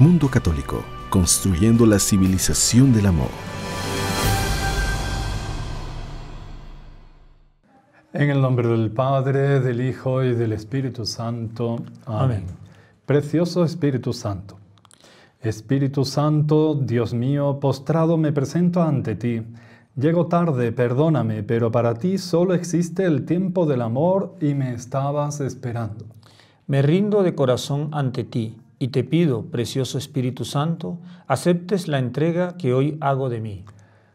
Mundo Católico, construyendo la civilización del amor. En el nombre del Padre, del Hijo y del Espíritu Santo. Amén. Precioso Espíritu Santo. Espíritu Santo, Dios mío, postrado me presento ante ti. Llego tarde, perdóname, pero para ti solo existe el tiempo del amor y me estabas esperando. Me rindo de corazón ante ti y te pido, precioso Espíritu Santo, aceptes la entrega que hoy hago de mí.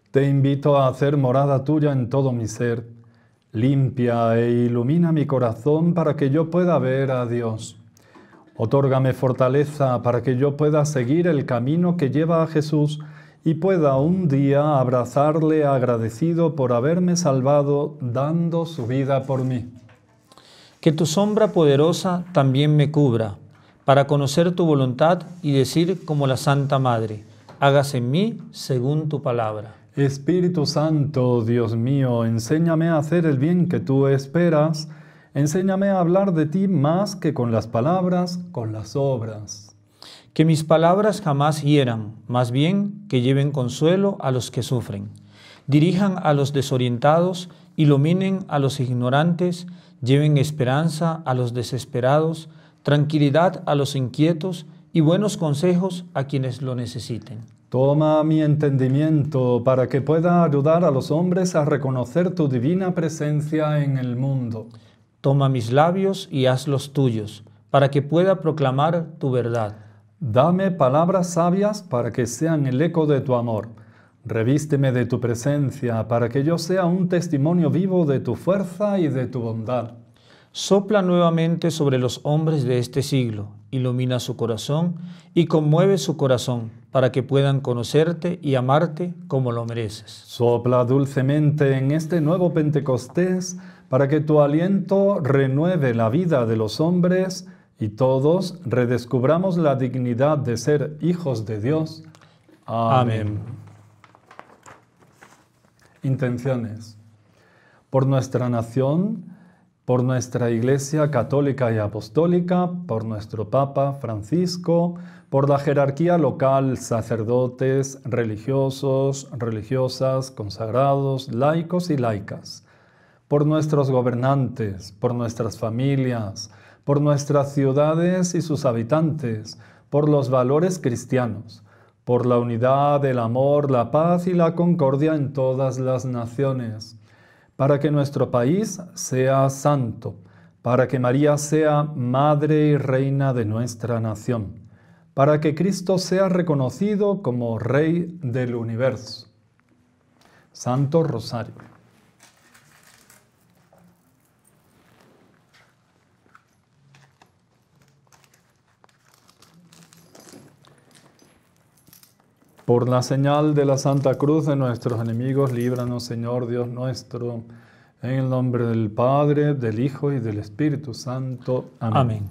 Te invito a hacer morada tuya en todo mi ser. Limpia e ilumina mi corazón para que yo pueda ver a Dios. Otórgame fortaleza para que yo pueda seguir el camino que lleva a Jesús y pueda un día abrazarle agradecido por haberme salvado dando su vida por mí. Que tu sombra poderosa también me cubra para conocer tu voluntad y decir como la Santa Madre, hágase en mí según tu palabra. Espíritu Santo, Dios mío, enséñame a hacer el bien que tú esperas, enséñame a hablar de ti más que con las palabras, con las obras. Que mis palabras jamás hieran, más bien que lleven consuelo a los que sufren, dirijan a los desorientados, iluminen a los ignorantes, lleven esperanza a los desesperados, tranquilidad a los inquietos y buenos consejos a quienes lo necesiten. Toma mi entendimiento para que pueda ayudar a los hombres a reconocer tu divina presencia en el mundo. Toma mis labios y hazlos tuyos, para que pueda proclamar tu verdad. Dame palabras sabias para que sean el eco de tu amor. Revísteme de tu presencia para que yo sea un testimonio vivo de tu fuerza y de tu bondad sopla nuevamente sobre los hombres de este siglo, ilumina su corazón y conmueve su corazón para que puedan conocerte y amarte como lo mereces. Sopla dulcemente en este nuevo Pentecostés para que tu aliento renueve la vida de los hombres y todos redescubramos la dignidad de ser hijos de Dios. Amén. Intenciones. Por nuestra nación, por nuestra Iglesia Católica y Apostólica, por nuestro Papa Francisco, por la jerarquía local, sacerdotes, religiosos, religiosas, consagrados, laicos y laicas, por nuestros gobernantes, por nuestras familias, por nuestras ciudades y sus habitantes, por los valores cristianos, por la unidad, el amor, la paz y la concordia en todas las naciones para que nuestro país sea santo, para que María sea Madre y Reina de nuestra nación, para que Cristo sea reconocido como Rey del universo. Santo Rosario. Por la señal de la Santa Cruz de nuestros enemigos, líbranos, Señor Dios nuestro, en el nombre del Padre, del Hijo y del Espíritu Santo. Amén.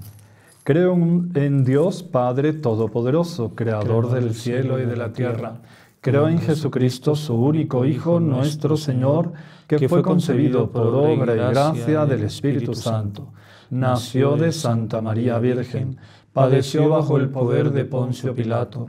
Creo en Dios Padre Todopoderoso, Creador del cielo y de la tierra. Creo en Jesucristo, su único Hijo, nuestro Señor, que fue concebido por obra y gracia del Espíritu Santo. Nació de Santa María Virgen, padeció bajo el poder de Poncio Pilato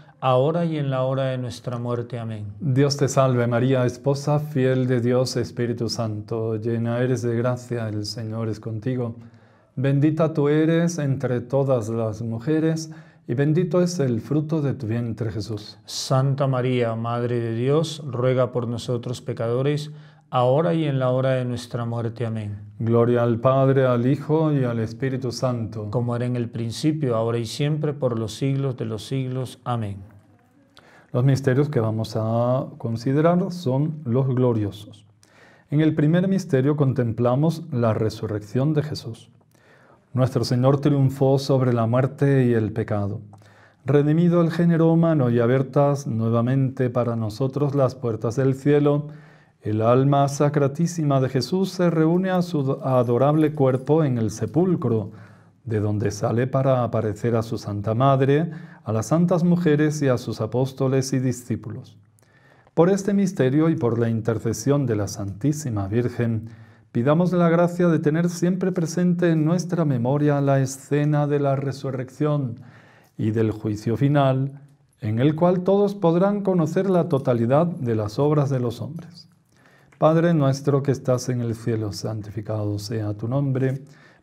ahora y en la hora de nuestra muerte. Amén. Dios te salve María, esposa fiel de Dios, Espíritu Santo, llena eres de gracia, el Señor es contigo. Bendita tú eres entre todas las mujeres, y bendito es el fruto de tu vientre Jesús. Santa María, Madre de Dios, ruega por nosotros pecadores, ahora y en la hora de nuestra muerte. Amén. Gloria al Padre, al Hijo y al Espíritu Santo. Como era en el principio, ahora y siempre, por los siglos de los siglos. Amén. Los misterios que vamos a considerar son los gloriosos. En el primer misterio contemplamos la resurrección de Jesús. Nuestro Señor triunfó sobre la muerte y el pecado. Redimido el género humano y abiertas nuevamente para nosotros las puertas del cielo, el alma sacratísima de Jesús se reúne a su adorable cuerpo en el sepulcro de donde sale para aparecer a su Santa Madre, a las santas mujeres y a sus apóstoles y discípulos. Por este misterio y por la intercesión de la Santísima Virgen, pidamos la gracia de tener siempre presente en nuestra memoria la escena de la resurrección y del juicio final, en el cual todos podrán conocer la totalidad de las obras de los hombres. Padre nuestro que estás en el cielo, santificado sea tu nombre.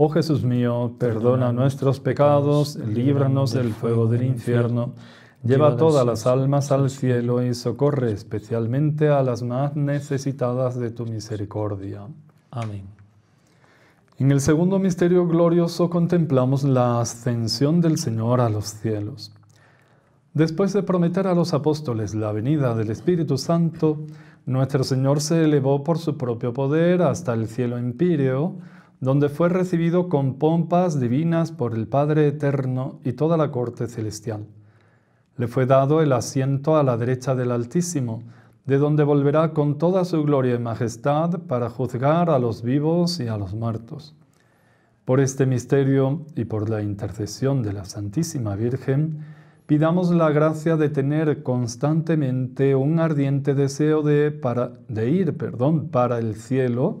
Oh Jesús mío, perdona nuestros pecados, líbranos del fuego del infierno, lleva todas las almas al cielo y socorre especialmente a las más necesitadas de tu misericordia. Amén. En el segundo misterio glorioso contemplamos la ascensión del Señor a los cielos. Después de prometer a los apóstoles la venida del Espíritu Santo, nuestro Señor se elevó por su propio poder hasta el cielo empíreo, donde fue recibido con pompas divinas por el Padre Eterno y toda la corte celestial. Le fue dado el asiento a la derecha del Altísimo, de donde volverá con toda su gloria y majestad para juzgar a los vivos y a los muertos. Por este misterio y por la intercesión de la Santísima Virgen, pidamos la gracia de tener constantemente un ardiente deseo de, para, de ir perdón, para el cielo,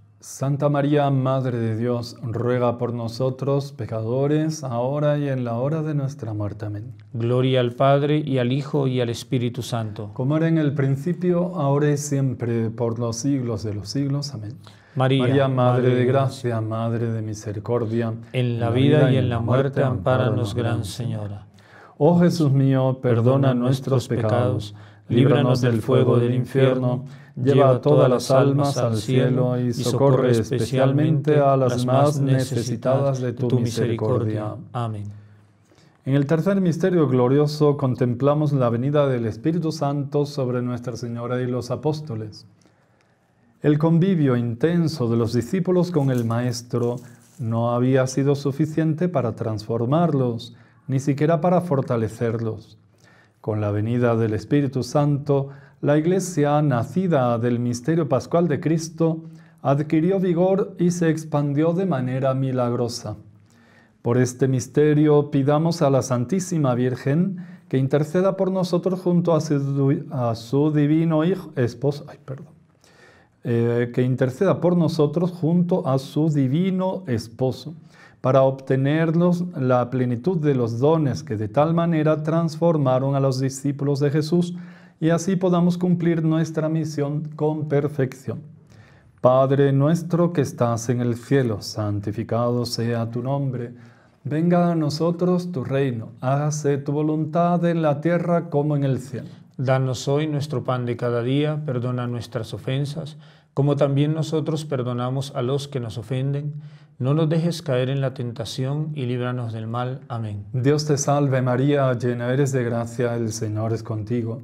Santa María, Madre de Dios, ruega por nosotros pecadores, ahora y en la hora de nuestra muerte. Amén. Gloria al Padre y al Hijo y al Espíritu Santo. Como era en el principio, ahora y siempre, por los siglos de los siglos. Amén. María, Madre, de Gracia, Madre de Misericordia. En la, vida, y en la muerte, amparanos, Gran Señora. Oh Jesús mío, perdona nuestros pecados, líbranos del fuego del infierno lleva a todas las almas al cielo y socorre especialmente a las más necesitadas de tu misericordia. Amén. En el tercer misterio glorioso contemplamos la venida del Espíritu Santo sobre Nuestra Señora y los apóstoles. El convivio intenso de los discípulos con el Maestro no había sido suficiente para transformarlos, ni siquiera para fortalecerlos. Con la venida del Espíritu Santo, la Iglesia, nacida del misterio pascual de Cristo, adquirió vigor y se expandió de manera milagrosa. Por este misterio pidamos a la Santísima Virgen que interceda por nosotros junto a su, divino hijo, esposo, eh, que interceda por nosotros junto a su divino esposo, para obtener la plenitud de los dones que de tal manera transformaron a los discípulos de Jesús y así podamos cumplir nuestra misión con perfección. Padre nuestro que estás en el cielo, santificado sea tu nombre. Venga a nosotros tu reino, hágase tu voluntad en la tierra como en el cielo. Danos hoy nuestro pan de cada día, perdona nuestras ofensas, como también nosotros perdonamos a los que nos ofenden. No nos dejes caer en la tentación y líbranos del mal. Amén. Dios te salve María, llena eres de gracia, el Señor es contigo.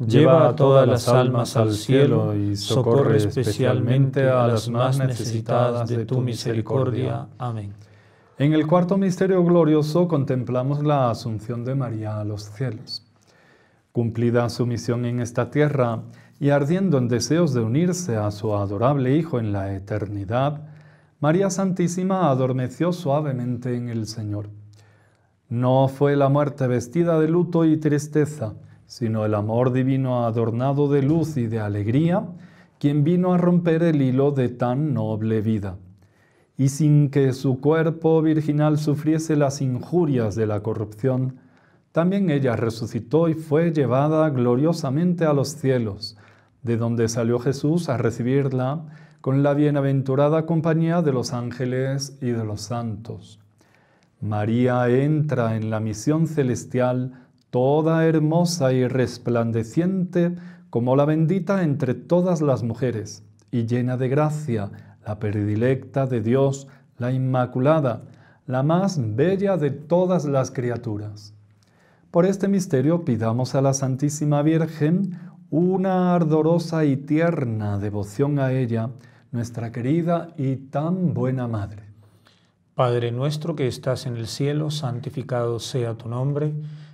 lleva a todas las almas al cielo y socorre especialmente a las más necesitadas de tu misericordia. Amén. En el cuarto misterio glorioso contemplamos la asunción de María a los cielos. Cumplida su misión en esta tierra y ardiendo en deseos de unirse a su adorable Hijo en la eternidad, María Santísima adormeció suavemente en el Señor. No fue la muerte vestida de luto y tristeza, sino el amor divino adornado de luz y de alegría, quien vino a romper el hilo de tan noble vida. Y sin que su cuerpo virginal sufriese las injurias de la corrupción, también ella resucitó y fue llevada gloriosamente a los cielos, de donde salió Jesús a recibirla con la bienaventurada compañía de los ángeles y de los santos. María entra en la misión celestial, toda hermosa y resplandeciente como la bendita entre todas las mujeres, y llena de gracia, la predilecta de Dios, la Inmaculada, la más bella de todas las criaturas. Por este misterio pidamos a la Santísima Virgen una ardorosa y tierna devoción a ella, nuestra querida y tan buena Madre. Padre nuestro que estás en el cielo, santificado sea tu nombre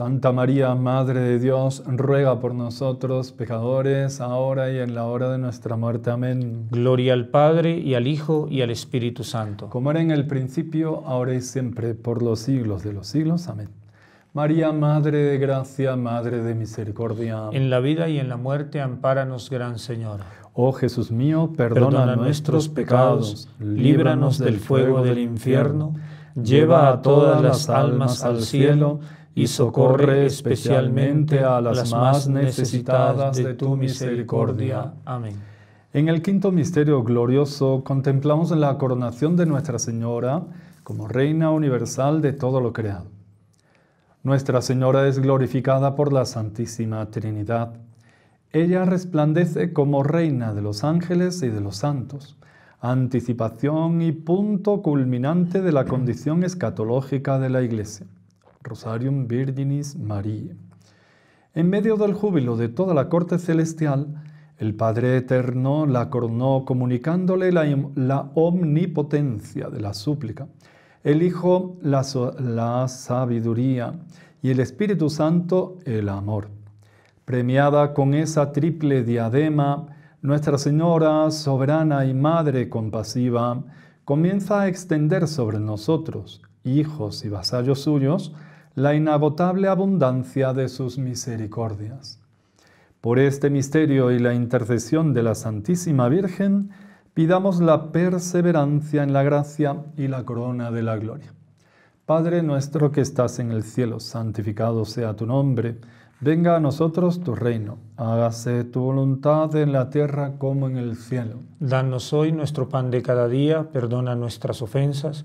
Santa María, Madre de Dios, ruega por nosotros pecadores, ahora y en la hora de nuestra muerte. Amén. Gloria al Padre y al Hijo y al Espíritu Santo. Como era en el principio, ahora y siempre, por los siglos de los siglos. Amén. María, Madre de Gracia, Madre de Misericordia. En la vida y en la muerte, ampáranos, Gran Señor. Oh Jesús mío, perdona nuestros pecados, líbranos del fuego del infierno, lleva a todas las almas al cielo y socorre especialmente a las, más necesitadas de tu misericordia. Amén. En el quinto misterio glorioso contemplamos la coronación de Nuestra Señora como Reina Universal de todo lo creado. Nuestra Señora es glorificada por la Santísima Trinidad. Ella resplandece como Reina de los ángeles y de los santos, anticipación y punto culminante de la condición escatológica de la Iglesia. Rosarium Virginis Marie. En medio del júbilo de toda la corte celestial, el Padre Eterno la coronó comunicándole la, omnipotencia de la súplica, el Hijo la sabiduría y el Espíritu Santo el amor. Premiada con esa triple diadema, Nuestra Señora, soberana y Madre compasiva, comienza a extender sobre nosotros, hijos y vasallos suyos, la inagotable abundancia de sus misericordias. Por este misterio y la intercesión de la Santísima Virgen, pidamos la perseverancia en la gracia y la corona de la gloria. Padre nuestro que estás en el cielo, santificado sea tu nombre, venga a nosotros tu reino, hágase tu voluntad en la tierra como en el cielo. Danos hoy nuestro pan de cada día, perdona nuestras ofensas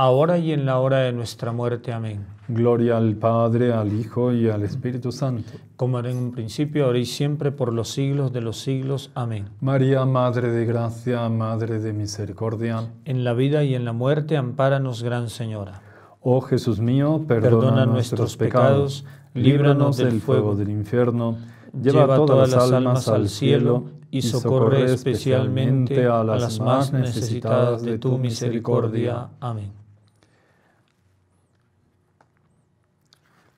ahora y en la hora de nuestra muerte. Amén. Gloria al Padre, al Hijo y al Espíritu Santo. Como era en un principio, ahora y siempre, por los siglos de los siglos. Amén. María, Madre de Gracia, Madre de Misericordia. En la vida y en la muerte, ampáranos, Gran Señora. Oh Jesús mío, perdona, nuestros pecados, líbranos del, fuego del infierno, lleva todas las almas al cielo y socorre especialmente a las más necesitadas de tu misericordia. Amén.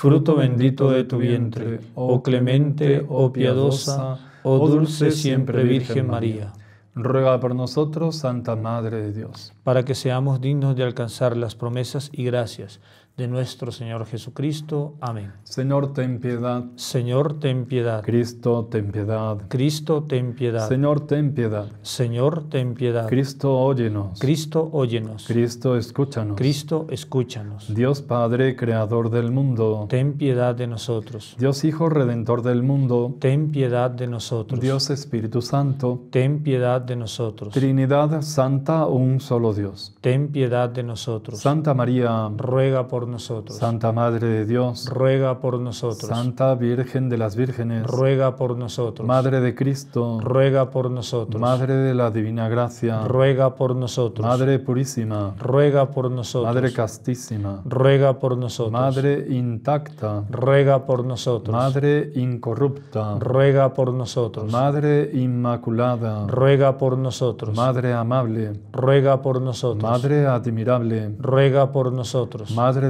fruto bendito de tu vientre, oh clemente, oh piadosa, oh dulce siempre Virgen María. Ruega por nosotros, Santa Madre de Dios, para que seamos dignos de alcanzar las promesas y gracias de nuestro Señor Jesucristo. Amén. Señor, ten piedad. Señor, ten piedad. Cristo, ten piedad. Cristo, ten piedad. Señor, ten piedad. Señor, ten piedad. Cristo, óyenos. Cristo, óyenos. Cristo, escúchanos. Cristo, escúchanos. Dios Padre, creador del mundo, ten piedad de nosotros. Dios Hijo, redentor del mundo, ten piedad de nosotros. Dios Espíritu Santo, ten piedad de nosotros. Trinidad Santa, un solo Dios. Ten piedad de nosotros. Santa María, ruega por nosotros. Santa Madre de Dios, ruega por nosotros. Santa Virgen de las Vírgenes, ruega por nosotros. Madre de Cristo, ruega por nosotros. Madre de la Divina Gracia, ruega por nosotros. Madre Purísima, ruega por nosotros. Madre Castísima, ruega por nosotros. Madre intacta, ruega por nosotros. Madre incorrupta, ruega por nosotros. Madre Inmaculada, ruega por nosotros. Madre amable, ruega por nosotros. Madre admirable, ruega por nosotros. Madre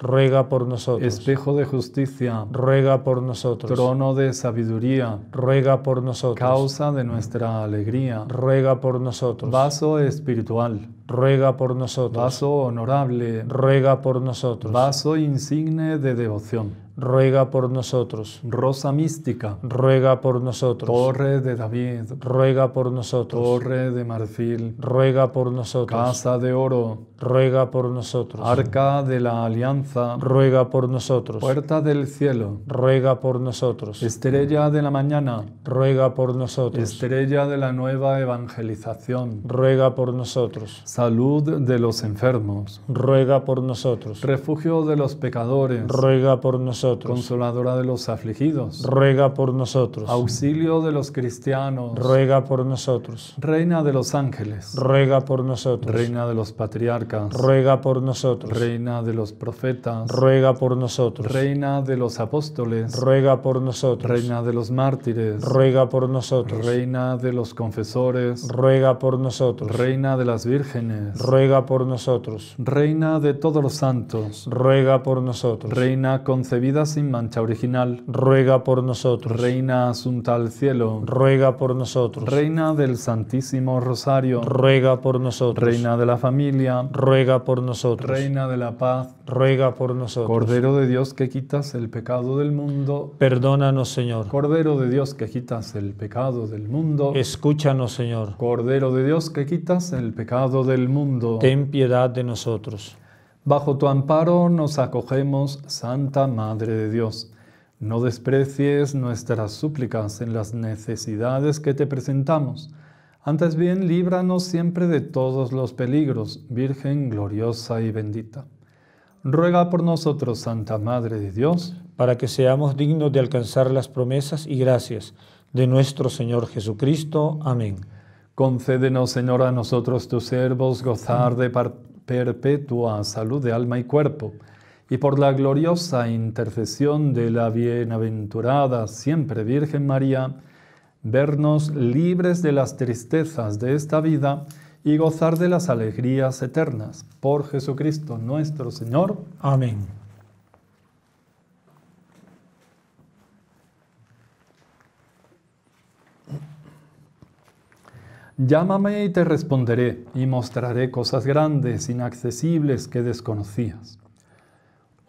ruega por nosotros. Espejo de justicia, ruega por nosotros. Trono de sabiduría, ruega por nosotros. Causa de nuestra alegría, ruega por nosotros. Vaso espiritual, ruega por nosotros. Vaso honorable, ruega por nosotros. Vaso insigne de devoción ruega por nosotros. Rosa mística, ruega por nosotros. Torre de David, ruega por nosotros. Torre de marfil, ruega por nosotros. Casa de oro, ruega por nosotros. Arca de la Alianza, ruega por nosotros. Puerta del cielo, ruega por nosotros. Estrella de la mañana, ruega por nosotros. Estrella de la nueva evangelización, ruega por nosotros. Salud de los enfermos, ruega por nosotros. Refugio de los pecadores, ruega por nosotros. Consoladora de los afligidos, ruega por nosotros. Auxilio de los cristianos, ruega por nosotros. Reina de los ángeles, ruega por nosotros. Reina de los patriarcas, ruega por nosotros. Reina de los profetas, ruega por nosotros. Reina de los apóstoles, ruega por nosotros. Reina de los mártires, ruega por nosotros. Reina de los confesores, ruega por nosotros. Reina de las vírgenes, ruega por nosotros. Reina de todos los santos, ruega por nosotros. Reina concebida sin mancha original, ruega por nosotros. Reina asunta al cielo, ruega por nosotros. Reina del Santísimo Rosario, ruega por nosotros. Reina de la familia, ruega por nosotros. Reina de la paz, ruega por nosotros. Cordero de Dios que quitas el pecado del mundo, perdónanos, Señor. Cordero de Dios que quitas el pecado del mundo, escúchanos, Señor. Cordero de Dios que quitas el pecado del mundo, ten piedad de nosotros. Bajo tu amparo nos acogemos, Santa Madre de Dios. No desprecies nuestras súplicas en las necesidades que te presentamos antes bien, líbranos siempre de todos los peligros, Virgen gloriosa y bendita. Ruega por nosotros, Santa Madre de Dios, para que seamos dignos de alcanzar las promesas y gracias de nuestro Señor Jesucristo. Amén. Concédenos, Señor, a nosotros tus servos gozar de perpetua salud de alma y cuerpo, y por la gloriosa intercesión de la bienaventurada siempre Virgen María, vernos libres de las tristezas de esta vida y gozar de las alegrías eternas. Por Jesucristo nuestro Señor. Amén. Llámame y te responderé y mostraré cosas grandes, inaccesibles que desconocías.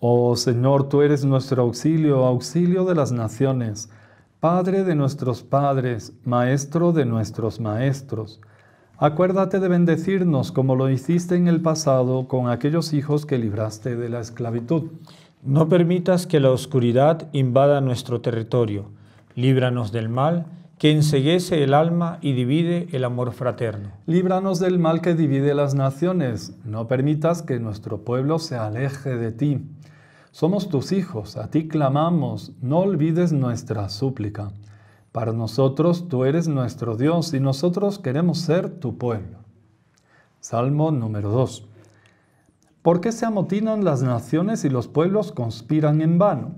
Oh Señor, tú eres nuestro auxilio, auxilio de las naciones Padre de nuestros padres, Maestro de nuestros maestros, acuérdate de bendecirnos como lo hiciste en el pasado con aquellos hijos que libraste de la esclavitud. No permitas que la oscuridad invada nuestro territorio. Líbranos del mal que enseguece el alma y divide el amor fraterno. Líbranos del mal que divide las naciones. No permitas que nuestro pueblo se aleje de ti. Somos tus hijos, a ti clamamos, no olvides nuestra súplica. Para nosotros tú eres nuestro Dios y nosotros queremos ser tu pueblo. Salmo número 2. ¿Por qué se amotinan las naciones y los pueblos conspiran en vano?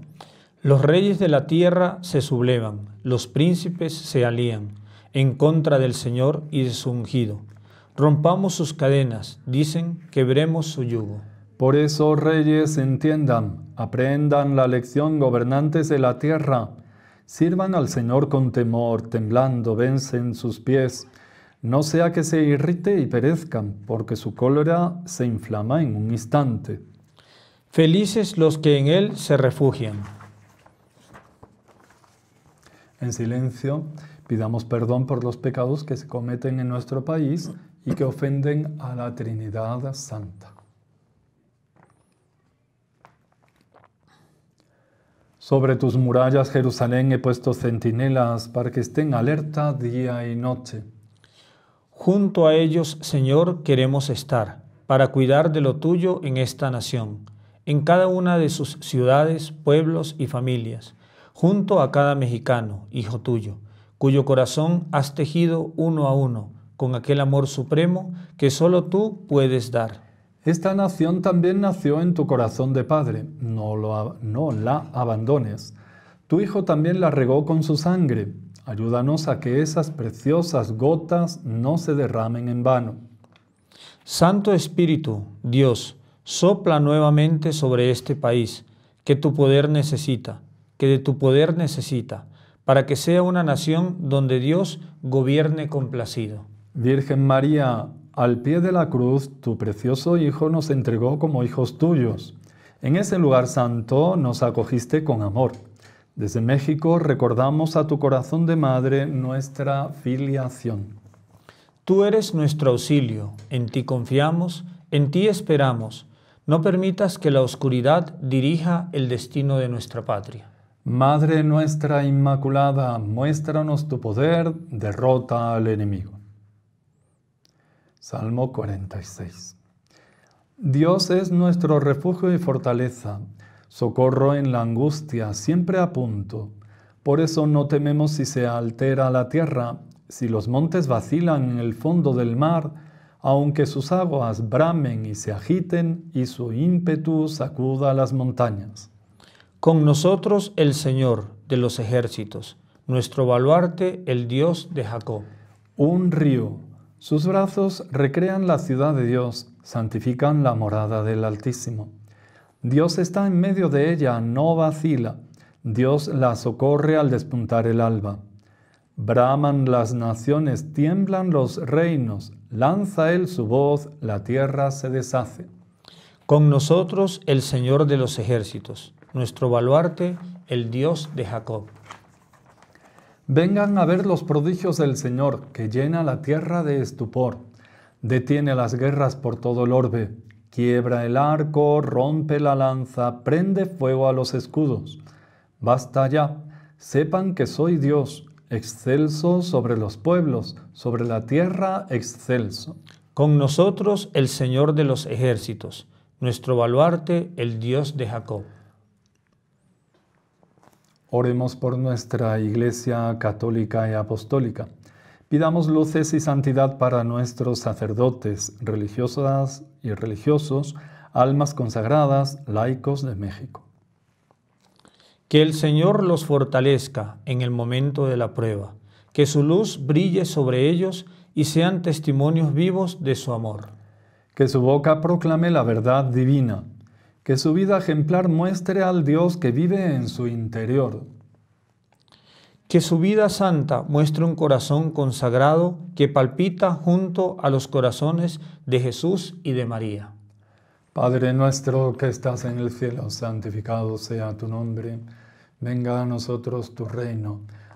Los reyes de la tierra se sublevan, los príncipes se alían en contra del Señor y de su ungido. Rompamos sus cadenas, dicen, quebremos su yugo. Por eso, reyes, entiendan, aprendan la lección gobernantes de la tierra. Sirvan al Señor con temor, temblando, vencen sus pies. No sea que se irrite y perezcan, porque su cólera se inflama en un instante. Felices los que en Él se refugian. En silencio, pidamos perdón por los pecados que se cometen en nuestro país y que ofenden a la Trinidad Santa. Sobre tus murallas, Jerusalén, he puesto centinelas para que estén alerta día y noche. Junto a ellos, Señor, queremos estar, para cuidar de lo tuyo en esta nación, en cada una de sus ciudades, pueblos y familias, junto a cada mexicano, hijo tuyo, cuyo corazón has tejido uno a uno, con aquel amor supremo que solo tú puedes dar. Esta nación también nació en tu corazón de padre, no, la abandones. Tu hijo también la regó con su sangre. Ayúdanos a que esas preciosas gotas no se derramen en vano. Santo Espíritu, Dios, sopla nuevamente sobre este país, que tu poder necesita, que de tu poder necesita, para que sea una nación donde Dios gobierne complacido. Virgen María, al pie de la cruz, tu precioso Hijo nos entregó como hijos tuyos. En ese lugar santo nos acogiste con amor. Desde México recordamos a tu corazón de madre nuestra filiación. Tú eres nuestro auxilio, en ti confiamos, en ti esperamos. No permitas que la oscuridad dirija el destino de nuestra patria. Madre nuestra Inmaculada, muéstranos tu poder, derrota al enemigo. Salmo 46. Dios es nuestro refugio y fortaleza, socorro en la angustia, siempre a punto. Por eso no tememos si se altera la tierra, si los montes vacilan en el fondo del mar, aunque sus aguas bramen y se agiten y su ímpetu sacuda las montañas. Con nosotros el Señor de los ejércitos, nuestro baluarte, el Dios de Jacob. Un río sus brazos recrean la ciudad de Dios, santifican la morada del Altísimo. Dios está en medio de ella, no vacila. Dios la socorre al despuntar el alba. Braman las naciones, tiemblan los reinos, lanza él su voz, la tierra se deshace. Con nosotros el Señor de los ejércitos, nuestro baluarte, el Dios de Jacob. Vengan a ver los prodigios del Señor, que llena la tierra de estupor. Detiene las guerras por todo el orbe, quiebra el arco, rompe la lanza, prende fuego a los escudos. Basta ya, sepan que soy Dios, excelso sobre los pueblos, sobre la tierra excelso. Con nosotros el Señor de los ejércitos, nuestro baluarte, el Dios de Jacob. Oremos por nuestra Iglesia Católica y Apostólica. Pidamos luces y santidad para nuestros sacerdotes, religiosas y religiosos, almas consagradas, laicos de México. Que el Señor los fortalezca en el momento de la prueba, que su luz brille sobre ellos y sean testimonios vivos de su amor. Que su boca proclame la verdad divina que su vida ejemplar muestre al Dios que vive en su interior. Que su vida santa muestre un corazón consagrado que palpita junto a los corazones de Jesús y de María. Padre nuestro que estás en el cielo, santificado sea tu nombre, venga a nosotros tu reino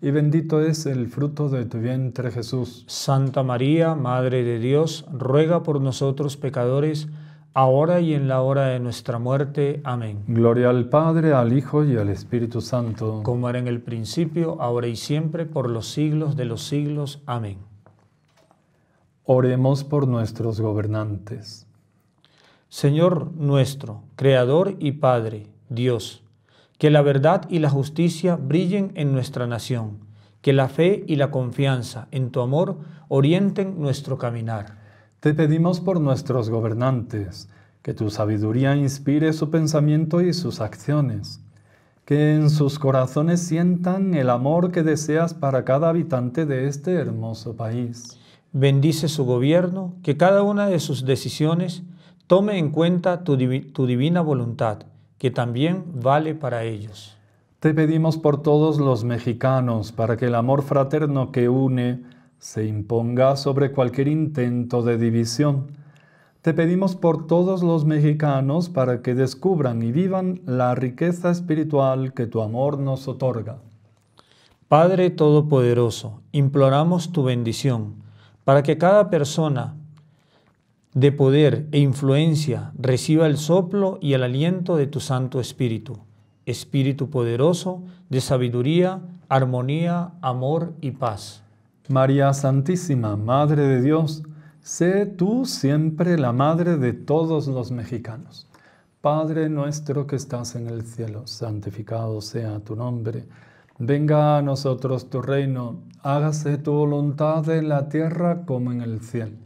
y bendito es el fruto de tu vientre Jesús. Santa María, Madre de Dios, ruega por nosotros pecadores, ahora y en la hora de nuestra muerte. Amén. Gloria al Padre, al Hijo y al Espíritu Santo. Como era en el principio, ahora y siempre, por los siglos de los siglos. Amén. Oremos por nuestros gobernantes. Señor nuestro, Creador y Padre, Dios que la verdad y la justicia brillen en nuestra nación. Que la fe y la confianza en tu amor orienten nuestro caminar. Te pedimos por nuestros gobernantes, que tu sabiduría inspire su pensamiento y sus acciones, que en sus corazones sientan el amor que deseas para cada habitante de este hermoso país. Bendice su gobierno, que cada una de sus decisiones tome en cuenta tu, divina voluntad que también vale para ellos. Te pedimos por todos los mexicanos para que el amor fraterno que une se imponga sobre cualquier intento de división. Te pedimos por todos los mexicanos para que descubran y vivan la riqueza espiritual que tu amor nos otorga. Padre Todopoderoso, imploramos tu bendición para que cada persona de poder e influencia reciba el soplo y el aliento de tu Santo Espíritu, Espíritu poderoso de sabiduría, armonía, amor y paz. María Santísima, Madre de Dios, sé tú siempre la Madre de todos los mexicanos. Padre nuestro que estás en el cielo, santificado sea tu nombre. Venga a nosotros tu reino, hágase tu voluntad en la tierra como en el cielo.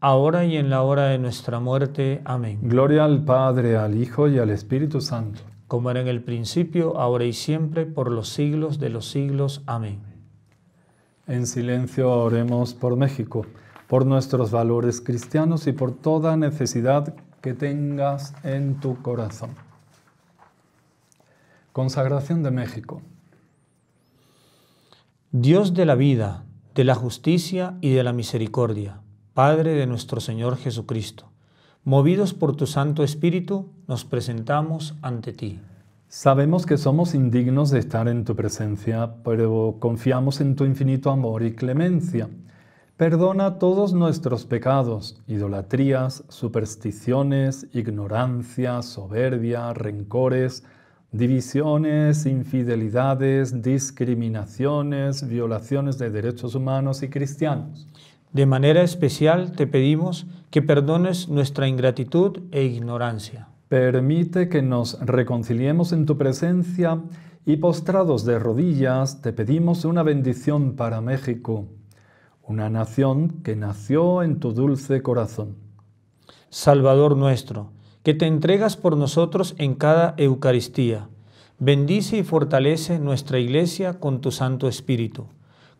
ahora y en la hora de nuestra muerte. Amén. Gloria al Padre, al Hijo y al Espíritu Santo. Como era en el principio, ahora y siempre, por los siglos de los siglos. Amén. En silencio oremos por México, por nuestros valores cristianos y por toda necesidad que tengas en tu corazón. Consagración de México. Dios de la vida, de la justicia y de la misericordia Padre de nuestro Señor Jesucristo, movidos por tu Santo Espíritu, nos presentamos ante ti. Sabemos que somos indignos de estar en tu presencia, pero confiamos en tu infinito amor y clemencia. Perdona todos nuestros pecados, idolatrías, supersticiones, ignorancia, soberbia, rencores, divisiones, infidelidades, discriminaciones, violaciones de derechos humanos y cristianos. De manera especial te pedimos que perdones nuestra ingratitud e ignorancia. Permite que nos reconciliemos en tu presencia y postrados de rodillas te pedimos una bendición para México, una nación que nació en tu dulce corazón. Salvador nuestro, que te entregas por nosotros en cada Eucaristía, bendice y fortalece nuestra Iglesia con tu Santo Espíritu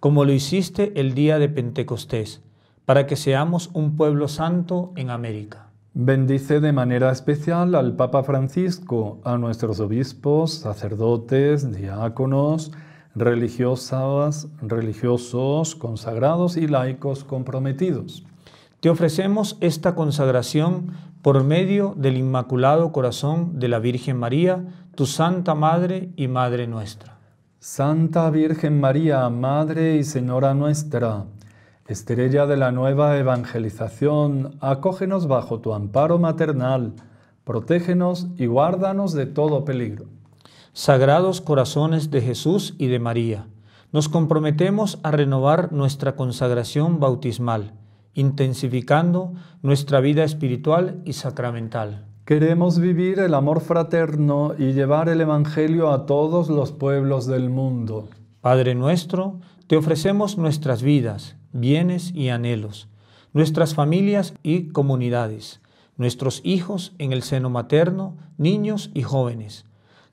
como lo hiciste el día de Pentecostés, para que seamos un pueblo santo en América. Bendice de manera especial al Papa Francisco, a nuestros obispos, sacerdotes, diáconos, religiosas, religiosos, consagrados y laicos comprometidos. Te ofrecemos esta consagración por medio del Inmaculado Corazón de la Virgen María, tu Santa Madre y Madre nuestra. Santa Virgen María, Madre y Señora nuestra, estrella de la nueva evangelización, acógenos bajo tu amparo maternal, protégenos y guárdanos de todo peligro. Sagrados corazones de Jesús y de María, nos comprometemos a renovar nuestra consagración bautismal, intensificando nuestra vida espiritual y sacramental. Queremos vivir el amor fraterno y llevar el Evangelio a todos los pueblos del mundo. Padre nuestro, te ofrecemos nuestras vidas, bienes y anhelos, nuestras familias y comunidades, nuestros hijos en el seno materno, niños y jóvenes,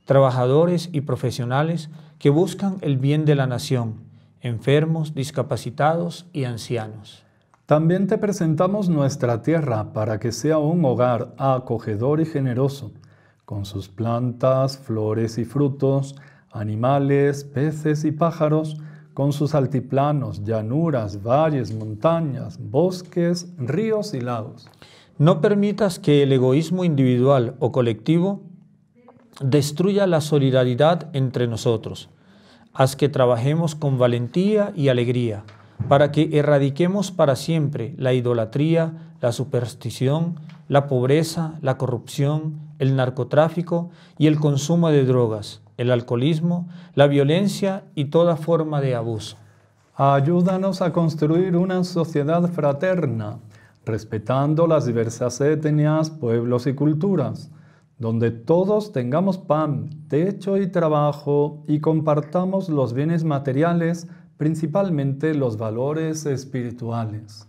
trabajadores y profesionales que buscan el bien de la nación, enfermos, discapacitados y ancianos. También te presentamos nuestra tierra para que sea un hogar acogedor y generoso, con sus plantas, flores y frutos, animales, peces y pájaros, con sus altiplanos, llanuras, valles, montañas, bosques, ríos y lagos. No permitas que el egoísmo individual o colectivo destruya la solidaridad entre nosotros. Haz que trabajemos con valentía y alegría para que erradiquemos para siempre la idolatría, la superstición, la pobreza, la corrupción, el narcotráfico y el consumo de drogas, el alcoholismo, la violencia y toda forma de abuso. Ayúdanos a construir una sociedad fraterna, respetando las diversas etnias, pueblos y culturas, donde todos tengamos pan, techo y trabajo y compartamos los bienes materiales principalmente los valores espirituales.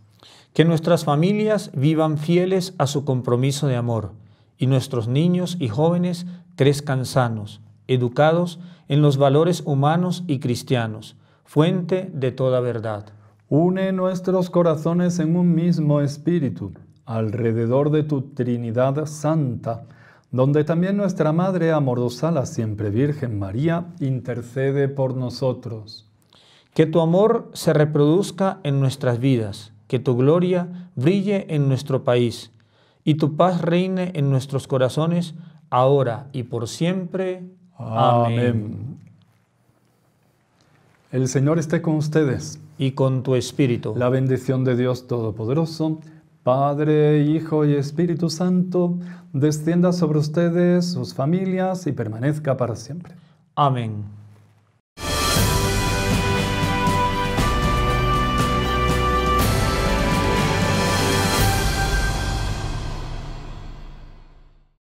Que nuestras familias vivan fieles a su compromiso de amor y nuestros niños y jóvenes crezcan sanos, educados en los valores humanos y cristianos, fuente de toda verdad. Une nuestros corazones en un mismo espíritu, alrededor de tu Trinidad Santa, donde también nuestra Madre Amorosa, la siempre Virgen María, intercede por nosotros. Que tu amor se reproduzca en nuestras vidas, que tu gloria brille en nuestro país y tu paz reine en nuestros corazones ahora y por siempre. Amén. El Señor esté con ustedes. Y con tu espíritu. La bendición de Dios Todopoderoso, Padre, Hijo y Espíritu Santo, descienda sobre ustedes, sus familias y permanezca para siempre. Amén.